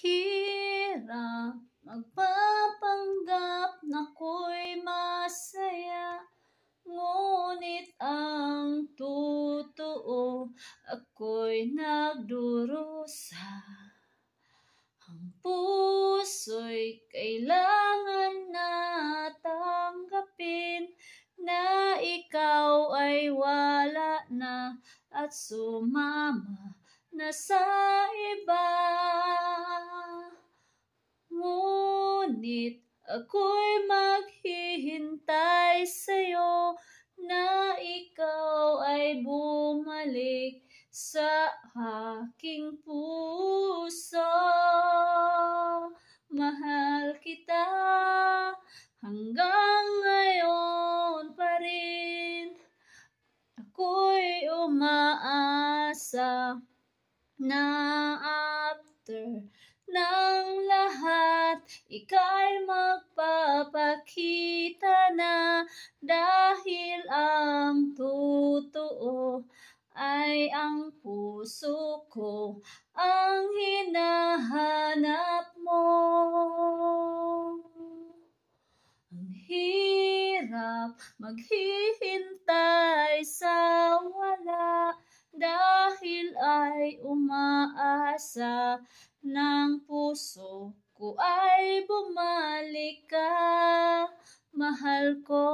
hirap Magpapanggap na ko'y masaya Ngunit ang totoo Ako'y nagdurusa Ang puso'y kailangan na tanggapin Na ikaw ay wala na At sumama na sa iba Ngunit ako'y maghihintay sa'yo na ikaw ay bumalik sa aking puso. Mahal kita hanggang ngayon pa rin. Ako'y umaasa na ika'y magpapakita na dahil ang totoo ay ang puso ko ang hinahanap mo. Ang hirap maghihintay sa wala dahil ay umayon umaasa ng puso ko ay bumalik ka, mahal ko.